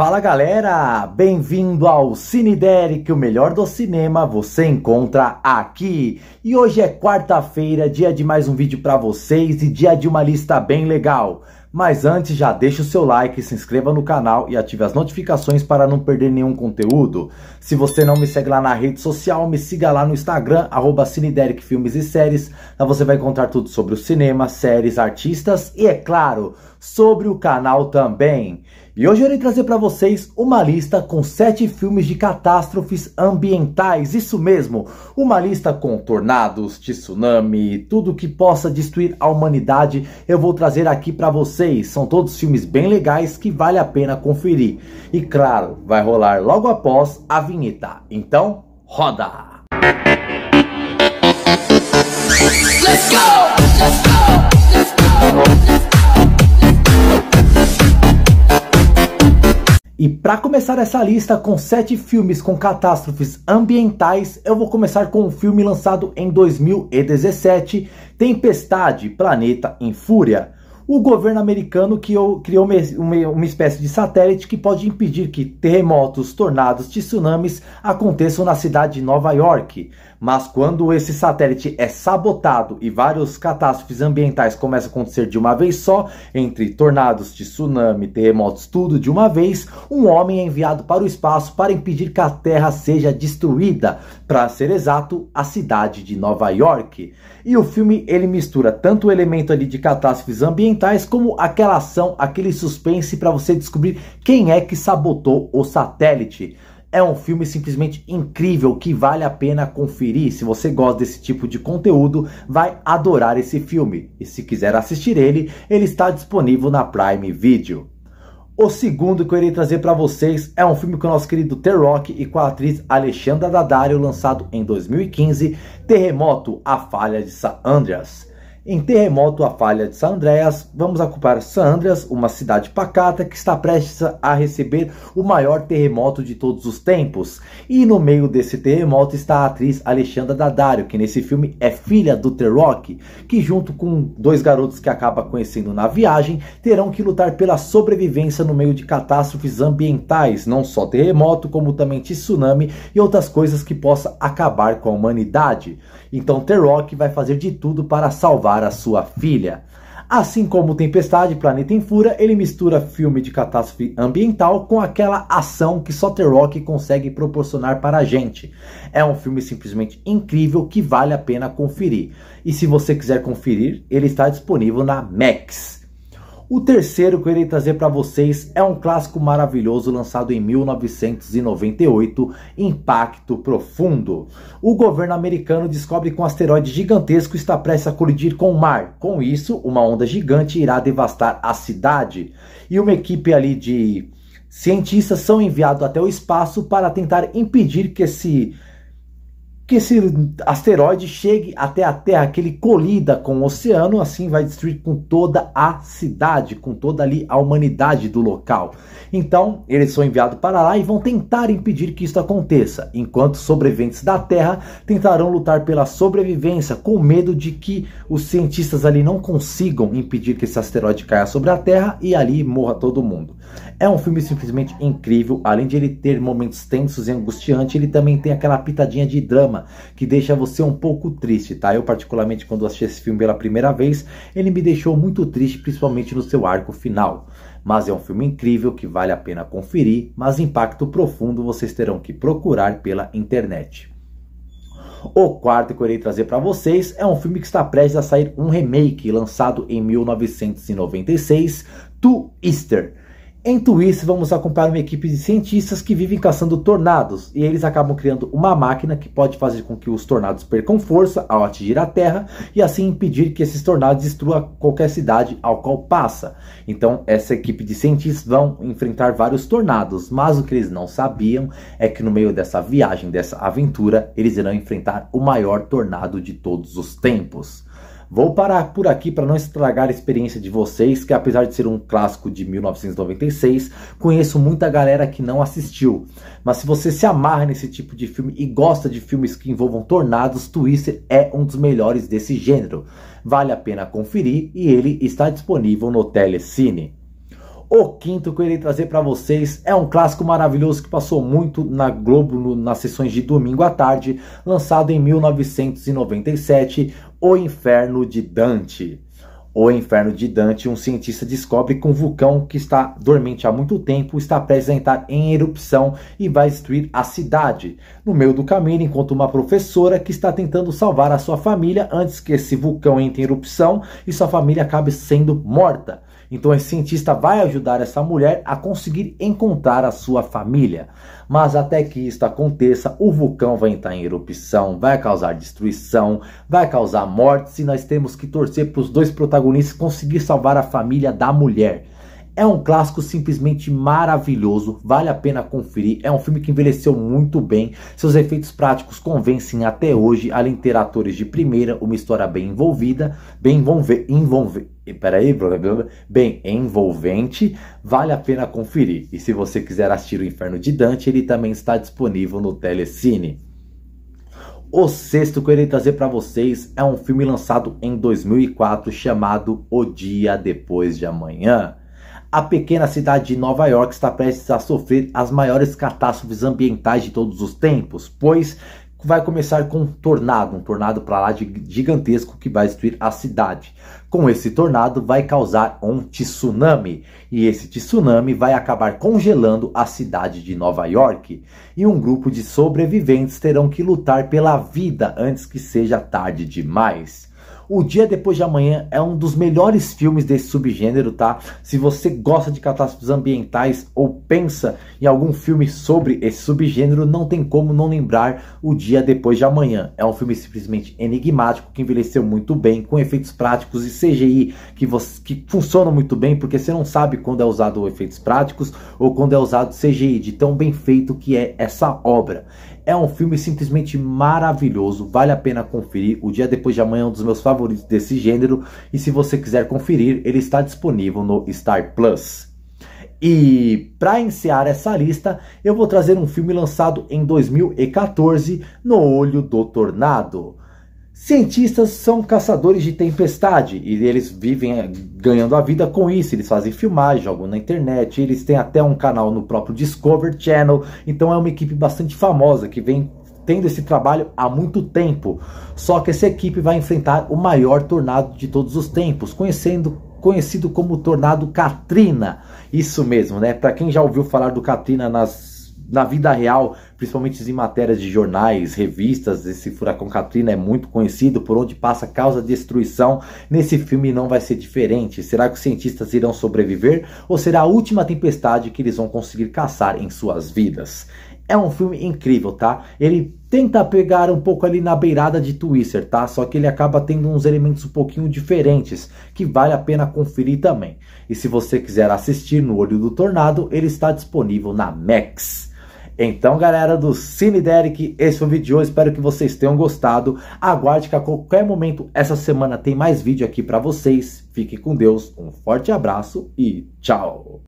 Fala galera, bem-vindo ao Cine o melhor do cinema você encontra aqui. E hoje é quarta-feira, dia de mais um vídeo para vocês e dia de uma lista bem legal. Mas antes já deixa o seu like, se inscreva no canal e ative as notificações para não perder nenhum conteúdo. Se você não me segue lá na rede social, me siga lá no Instagram, arroba Cinederic Filmes e Séries. Lá você vai encontrar tudo sobre o cinema, séries, artistas e, é claro, sobre o canal também. E hoje eu irei trazer para vocês uma lista com sete filmes de catástrofes ambientais, isso mesmo, uma lista com tornados, tsunami, tudo que possa destruir a humanidade, eu vou trazer aqui para vocês. São todos filmes bem legais que vale a pena conferir. E claro, vai rolar logo após a vinheta. Então, roda. Let's go! Let's go! Let's go! E para começar essa lista com sete filmes com catástrofes ambientais, eu vou começar com um filme lançado em 2017, Tempestade, Planeta em Fúria o governo americano criou, criou uma, uma espécie de satélite que pode impedir que terremotos, tornados, tsunamis aconteçam na cidade de Nova York. Mas quando esse satélite é sabotado e várias catástrofes ambientais começam a acontecer de uma vez só, entre tornados, tsunami, terremotos, tudo de uma vez, um homem é enviado para o espaço para impedir que a Terra seja destruída para ser exato, a cidade de Nova York. E o filme ele mistura tanto o elemento ali de catástrofes ambientais como aquela ação, aquele suspense para você descobrir quem é que sabotou o satélite. É um filme simplesmente incrível que vale a pena conferir. Se você gosta desse tipo de conteúdo, vai adorar esse filme. E se quiser assistir ele, ele está disponível na Prime Video. O segundo que eu irei trazer para vocês é um filme com o nosso querido The Rock e com a atriz Alexandra Daddario, lançado em 2015, Terremoto, A Falha de San Andreas. Em terremoto, a falha de San Andreas, vamos ocupar San Andreas, uma cidade pacata que está prestes a receber o maior terremoto de todos os tempos. E no meio desse terremoto está a atriz Alexandra Daddario, que nesse filme é filha do The Rock, que junto com dois garotos que acaba conhecendo na viagem, terão que lutar pela sobrevivência no meio de catástrofes ambientais, não só terremoto, como também tsunami e outras coisas que possa acabar com a humanidade. Então The Rock vai fazer de tudo para salvar a sua filha. Assim como Tempestade, Planeta em Fura, ele mistura filme de catástrofe ambiental com aquela ação que só The Rock consegue proporcionar para a gente. É um filme simplesmente incrível que vale a pena conferir. E se você quiser conferir, ele está disponível na Max. O terceiro que eu irei trazer para vocês é um clássico maravilhoso lançado em 1998, Impacto Profundo. O governo americano descobre que um asteroide gigantesco está prestes a colidir com o mar. Com isso, uma onda gigante irá devastar a cidade. E uma equipe ali de cientistas são enviados até o espaço para tentar impedir que esse que esse asteroide chegue até a Terra, que ele colida com o oceano, assim vai destruir com toda a cidade, com toda ali a humanidade do local. Então, eles são enviados para lá e vão tentar impedir que isso aconteça, enquanto sobreviventes da Terra tentarão lutar pela sobrevivência, com medo de que os cientistas ali não consigam impedir que esse asteroide caia sobre a Terra e ali morra todo mundo. É um filme simplesmente incrível, além de ele ter momentos tensos e angustiantes, ele também tem aquela pitadinha de drama que deixa você um pouco triste, tá? Eu, particularmente, quando assisti esse filme pela primeira vez, ele me deixou muito triste, principalmente no seu arco final. Mas é um filme incrível que vale a pena conferir, mas impacto profundo vocês terão que procurar pela internet. O quarto que eu irei trazer para vocês é um filme que está prestes a sair um remake, lançado em 1996, To Easter em Twist, vamos acompanhar uma equipe de cientistas que vivem caçando tornados, e eles acabam criando uma máquina que pode fazer com que os tornados percam força ao atingir a Terra e assim impedir que esses tornados destruam qualquer cidade ao qual passa. Então, essa equipe de cientistas vão enfrentar vários tornados, mas o que eles não sabiam é que no meio dessa viagem, dessa aventura, eles irão enfrentar o maior tornado de todos os tempos. Vou parar por aqui para não estragar a experiência de vocês, que apesar de ser um clássico de 1996, conheço muita galera que não assistiu. Mas se você se amarra nesse tipo de filme e gosta de filmes que envolvam tornados, Twister é um dos melhores desse gênero. Vale a pena conferir e ele está disponível no Telecine. O quinto que eu irei trazer para vocês é um clássico maravilhoso que passou muito na Globo nas sessões de domingo à tarde, lançado em 1997, o Inferno de Dante. O Inferno de Dante, um cientista descobre que um vulcão que está dormente há muito tempo está prestes a entrar em erupção e vai destruir a cidade. No meio do caminho, encontra uma professora que está tentando salvar a sua família antes que esse vulcão entre em erupção e sua família acabe sendo morta. Então, esse cientista vai ajudar essa mulher a conseguir encontrar a sua família. Mas até que isso aconteça, o vulcão vai entrar em erupção, vai causar destruição, vai causar mortes e nós temos que torcer para os dois protagonistas conseguir salvar a família da mulher. É um clássico simplesmente maravilhoso, vale a pena conferir. É um filme que envelheceu muito bem, seus efeitos práticos convencem até hoje, além de ter atores de primeira, uma história bem envolvida, bem envolve, e peraí, Bem, é envolvente, vale a pena conferir. E se você quiser assistir o Inferno de Dante, ele também está disponível no Telecine. O sexto que eu irei trazer para vocês é um filme lançado em 2004 chamado O Dia Depois de Amanhã. A pequena cidade de Nova York está prestes a sofrer as maiores catástrofes ambientais de todos os tempos, pois vai começar com um tornado, um tornado para lá de gigantesco que vai destruir a cidade. Com esse tornado vai causar um tsunami e esse tsunami vai acabar congelando a cidade de Nova York e um grupo de sobreviventes terão que lutar pela vida antes que seja tarde demais. O Dia Depois de Amanhã é um dos melhores filmes desse subgênero, tá? Se você gosta de catástrofes ambientais ou pensa em algum filme sobre esse subgênero, não tem como não lembrar O Dia Depois de Amanhã. É um filme simplesmente enigmático que envelheceu muito bem, com efeitos práticos e CGI que, você, que funcionam muito bem, porque você não sabe quando é usado efeitos práticos ou quando é usado CGI, de tão bem feito que é essa obra. É um filme simplesmente maravilhoso, vale a pena conferir. O Dia Depois de Amanhã é um dos meus favoritos desse gênero e se você quiser conferir, ele está disponível no Star Plus. E para encerrar essa lista, eu vou trazer um filme lançado em 2014, No Olho do Tornado. Cientistas são caçadores de tempestade e eles vivem eh, ganhando a vida com isso. Eles fazem filmagem, jogam na internet, eles têm até um canal no próprio Discovery Channel. Então é uma equipe bastante famosa que vem tendo esse trabalho há muito tempo. Só que essa equipe vai enfrentar o maior tornado de todos os tempos, conhecendo conhecido como tornado Katrina. Isso mesmo, né? Para quem já ouviu falar do Katrina nas na vida real, principalmente em matérias de jornais, revistas, esse furacão Katrina é muito conhecido por onde passa causa destruição. Nesse filme não vai ser diferente. Será que os cientistas irão sobreviver ou será a última tempestade que eles vão conseguir caçar em suas vidas? É um filme incrível, tá? Ele tenta pegar um pouco ali na beirada de Twister, tá? Só que ele acaba tendo uns elementos um pouquinho diferentes, que vale a pena conferir também. E se você quiser assistir no Olho do Tornado, ele está disponível na Max. Então, galera do Cine Derek, esse foi o vídeo de hoje. Espero que vocês tenham gostado. Aguarde que a qualquer momento essa semana tem mais vídeo aqui para vocês. Fique com Deus, um forte abraço e tchau!